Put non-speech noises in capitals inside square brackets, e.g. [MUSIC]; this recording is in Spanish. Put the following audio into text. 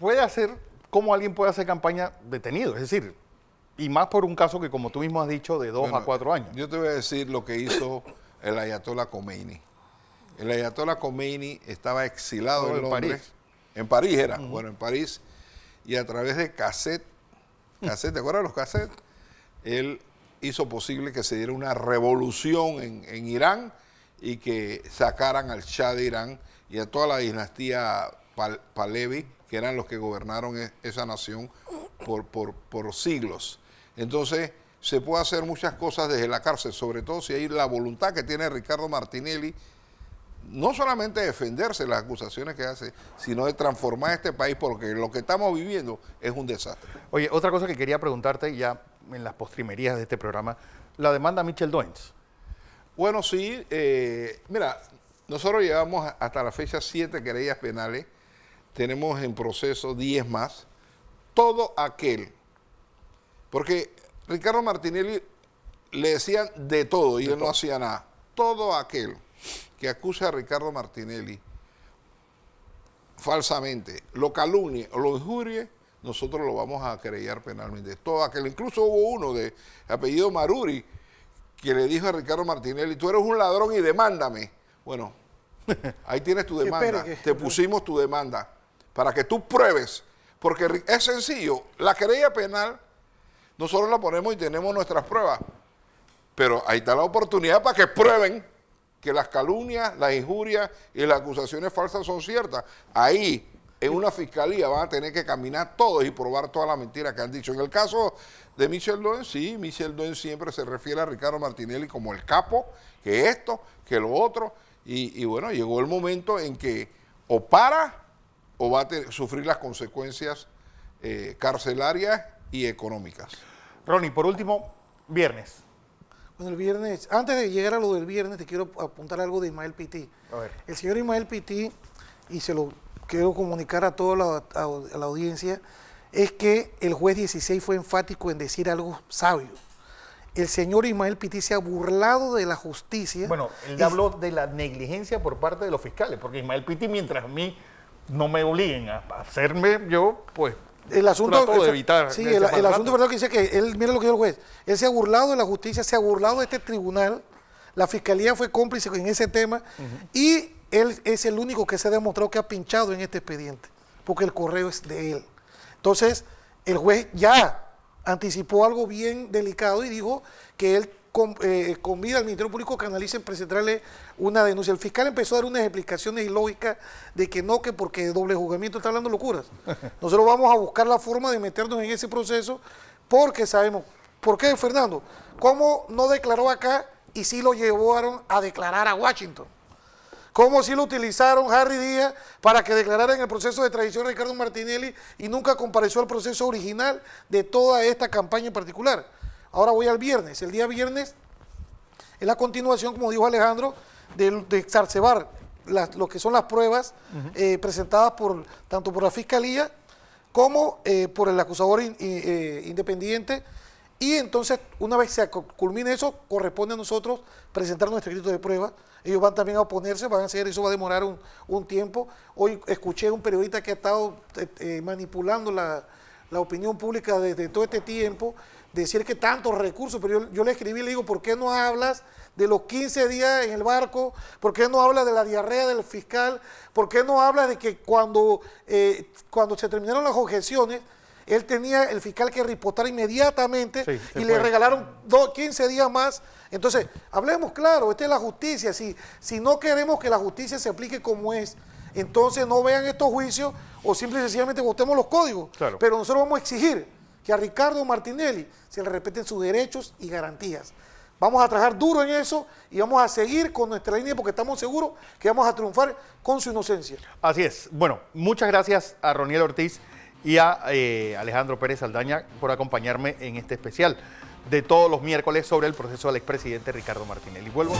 puede hacer, cómo alguien puede hacer campaña detenido, es decir, y más por un caso que como tú mismo has dicho, de dos a cuatro años. Yo te voy a decir lo que hizo el ayatollah Khomeini. El ayatollah Khomeini estaba exilado en, París. En París era, bueno, en París. Y a través de cassette, cassette ¿te acuerdas los cassettes? Él hizo posible que se diera una revolución en, Irán y que sacaran al Shah de Irán y a toda la dinastía Pal que eran los que gobernaron e-, esa nación por, siglos. Entonces, se puede hacer muchas cosas desde la cárcel, sobre todo si hay la voluntad que tiene Ricardo Martinelli, no solamente de defenderse las acusaciones que hace, sino de transformar este país, porque lo que estamos viviendo es un desastre. Oye, otra cosa que quería preguntarte ya en las postrimerías de este programa, la demanda a Michel Doens. Bueno, sí, eh, mira, nosotros llevamos hasta la fecha siete querellas penales tenemos en proceso 10 más, todo aquel, porque Ricardo Martinelli le decían de todo y él no hacía nada, todo aquel que acuse a Ricardo Martinelli falsamente, lo calumnie o lo injurie, nosotros lo vamos a creer penalmente. Todo aquel, incluso hubo uno de apellido Maruri que le dijo a Ricardo Martinelli, tú eres un ladrón y demándame. Bueno, [LAUGHS] ahí tienes tu demanda, te pusimos tu demanda para que tú pruebes, porque es sencillo, la querella penal, nosotros la ponemos y tenemos nuestras pruebas, pero ahí está la oportunidad para que prueben que las calumnias, las injurias y las acusaciones falsas son ciertas. Ahí, en una fiscalía, van a tener que caminar todos y probar toda la mentira que han dicho. En el caso de Michel Doen, sí, Michel Doen siempre se refiere a Ricardo Martinelli como el capo, que esto, que lo otro. y bueno, llegó el momento en que o para o va a sufrir las consecuencias eh, carcelarias y económicas. Ronnie, por último, viernes. Bueno, el viernes, antes de llegar a lo del viernes, te quiero apuntar algo de Ismael Piti. A ver. El señor Ismael Piti, y se lo quiero comunicar a toda la, audiencia, es que el juez 16 fue enfático en decir algo sabio el señor Ismael Piti se ha burlado de la justicia. Bueno, él habló de la negligencia por parte de los fiscales, porque Ismael Piti, mientras a mí no me obliguen a hacerme yo, pues. El asunto de evitar. Sí, el, asunto verdad que dice que él, mira lo que dijo el juez, él se ha burlado de la justicia, se ha burlado de este tribunal, la fiscalía fue cómplice en ese tema y él es el único que se ha demostrado que ha pinchado en este expediente, porque el correo es de él. Entonces, el juez ya anticipó algo bien delicado y dijo que él con, eh, convida al Ministerio Público que analice presentarle una denuncia. El fiscal empezó a dar unas explicaciones ilógicas de que no, que porque doble juzgamiento está hablando locuras. [LAUGHS] Nosotros vamos a buscar la forma de meternos en ese proceso porque sabemos. ¿Por qué, Fernando? ¿Cómo no declaró acá y si lo llevaron a declarar a Washington? ¿Cómo si lo utilizaron Harry Díaz para que declarara en el proceso de tradición Ricardo Martinelli y nunca compareció al proceso original de toda esta campaña en particular? Ahora voy al viernes. El día viernes es la continuación, como dijo Alejandro, de, de lo que son las pruebas eh, presentadas por tanto por la Fiscalía como eh, por el acusador eh, independiente. Y entonces, una vez se culmine eso, corresponde a nosotros presentar nuestro escrito de prueba. Ellos van también a oponerse, van a hacer, eso va a demorar un, un tiempo. Hoy escuché a un periodista que ha estado manipulando la, la opinión pública desde todo este tiempo, decir que tantos recursos, pero yo, le escribí, le digo, ¿por qué no hablas de los 15 días en el barco? ¿Por qué no hablas de la diarrea del fiscal? ¿Por qué no hablas de que cuando, eh, cuando se terminaron las objeciones, él tenía el fiscal que reportar inmediatamente y le regalaron 15 días más. Entonces, hablemos claro, esta es la justicia. si no queremos que la justicia se aplique como es, entonces no vean estos juicios o simple y sencillamente votemos los códigos. Pero nosotros vamos a exigir que a Ricardo Martinelli se le respeten sus derechos y garantías. Vamos a trabajar duro en eso y vamos a seguir con nuestra línea porque estamos seguros que vamos a triunfar con su inocencia. Así es. Bueno, muchas gracias a Roniel Ortiz y a eh, Alejandro Pérez Aldaña por acompañarme en este especial de todos los miércoles sobre el proceso del expresidente Ricardo Martinelli. Vuelvo.